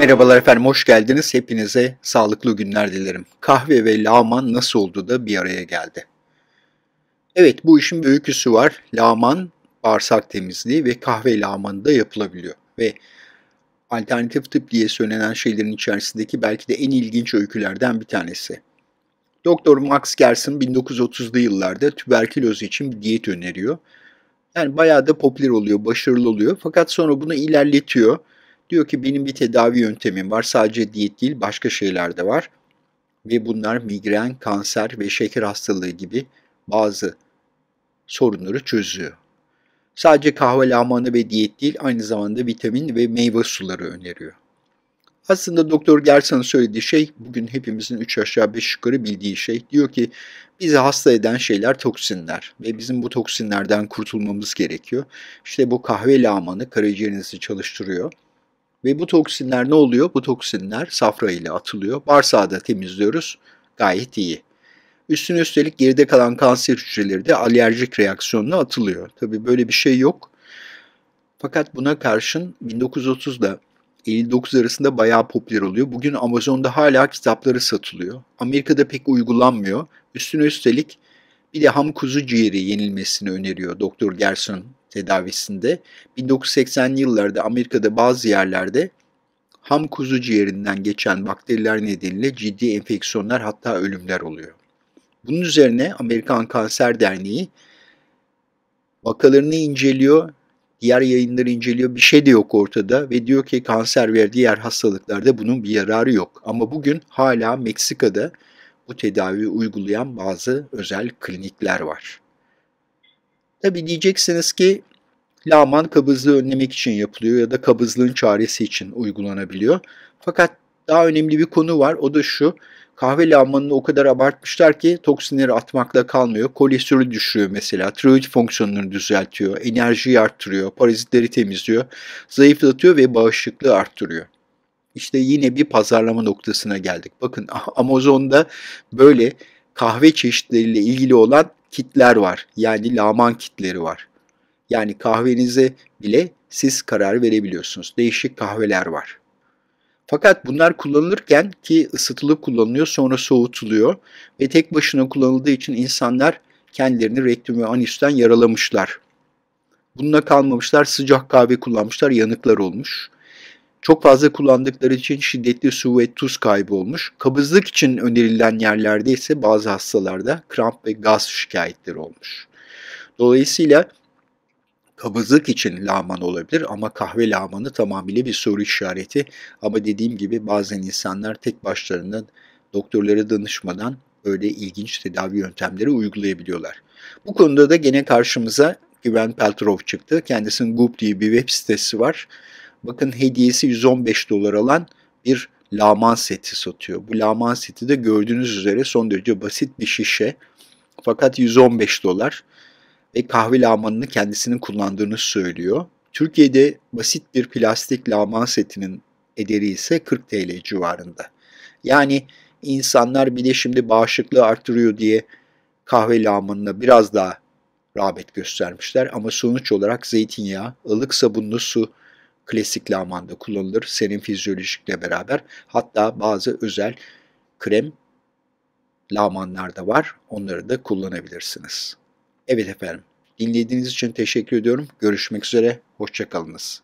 Merhabalar efendim, hoş geldiniz. Hepinize sağlıklı günler dilerim. Kahve ve lağman nasıl oldu da bir araya geldi? Evet, bu işin bir öyküsü var. Lağman, bağırsak temizliği ve kahve lağmanı da yapılabiliyor. Ve alternatif tıp diye söylenen şeylerin içerisindeki belki de en ilginç öykülerden bir tanesi. Doktor Max Gerson 1930'lu yıllarda tüberküloz için bir diyet öneriyor. Yani bayağı da popüler oluyor, başarılı oluyor. Fakat sonra bunu ilerletiyor Diyor ki benim bir tedavi yöntemim var. Sadece diyet değil başka şeyler de var. Ve bunlar migren, kanser ve şeker hastalığı gibi bazı sorunları çözüyor. Sadece kahve lahmanı ve diyet değil aynı zamanda vitamin ve meyve suları öneriyor. Aslında Doktor Gersan'ın söylediği şey bugün hepimizin üç aşağı beş yukarı bildiği şey. Diyor ki bizi hasta eden şeyler toksinler ve bizim bu toksinlerden kurtulmamız gerekiyor. İşte bu kahve lamanı karaciğerinizi çalıştırıyor. Ve bu toksinler ne oluyor? Bu toksinler safra ile atılıyor. Bağırsağı da temizliyoruz. Gayet iyi. Üstüne üstelik geride kalan kanser hücreleri de alerjik reaksiyonla atılıyor. Tabi böyle bir şey yok. Fakat buna karşın 1930'da 59 arasında bayağı popüler oluyor. Bugün Amazon'da hala kitapları satılıyor. Amerika'da pek uygulanmıyor. Üstüne üstelik bir de ham kuzu ciğeri yenilmesini öneriyor Doktor Gerson tedavisinde 1980'li yıllarda Amerika'da bazı yerlerde ham kuzu ciğerinden geçen bakteriler nedeniyle ciddi enfeksiyonlar hatta ölümler oluyor. Bunun üzerine Amerikan Kanser Derneği vakalarını inceliyor, diğer yayınları inceliyor. Bir şey de yok ortada ve diyor ki kanser ve diğer hastalıklarda bunun bir yararı yok. Ama bugün hala Meksika'da bu tedaviyi uygulayan bazı özel klinikler var. Tabi diyeceksiniz ki laman kabızlığı önlemek için yapılıyor ya da kabızlığın çaresi için uygulanabiliyor. Fakat daha önemli bir konu var o da şu. Kahve lamanını o kadar abartmışlar ki toksinleri atmakla kalmıyor. Kolesterolü düşürüyor mesela. Tiroid fonksiyonlarını düzeltiyor. Enerjiyi arttırıyor. Parazitleri temizliyor. Zayıflatıyor ve bağışıklığı arttırıyor. İşte yine bir pazarlama noktasına geldik. Bakın Amazon'da böyle kahve çeşitleriyle ilgili olan kitler var. Yani laman kitleri var. Yani kahvenize bile siz karar verebiliyorsunuz. Değişik kahveler var. Fakat bunlar kullanılırken ki ısıtılıp kullanılıyor sonra soğutuluyor ve tek başına kullanıldığı için insanlar kendilerini rektum ve anüsten yaralamışlar. Bununla kalmamışlar sıcak kahve kullanmışlar yanıklar olmuş. Çok fazla kullandıkları için şiddetli su ve tuz kaybı olmuş. Kabızlık için önerilen yerlerde ise bazı hastalarda kramp ve gaz şikayetleri olmuş. Dolayısıyla kabızlık için laman olabilir ama kahve lamanı tamamıyla bir soru işareti. Ama dediğim gibi bazen insanlar tek başlarına doktorlara danışmadan böyle ilginç tedavi yöntemleri uygulayabiliyorlar. Bu konuda da gene karşımıza Güven Peltrov çıktı. Kendisinin Goop diye bir web sitesi var. Bakın hediyesi 115 dolar olan bir laman seti satıyor. Bu laman seti de gördüğünüz üzere son derece basit bir şişe. Fakat 115 dolar ve kahve lamanını kendisinin kullandığını söylüyor. Türkiye'de basit bir plastik laman setinin ederi ise 40 TL civarında. Yani insanlar bir de şimdi bağışıklığı artırıyor diye kahve lamanına biraz daha rağbet göstermişler ama sonuç olarak zeytinyağı, ılık sabunlu su, klasik lamanda kullanılır. Senin fizyolojikle beraber hatta bazı özel krem lamanlar da var. Onları da kullanabilirsiniz. Evet efendim. Dinlediğiniz için teşekkür ediyorum. Görüşmek üzere. Hoşçakalınız.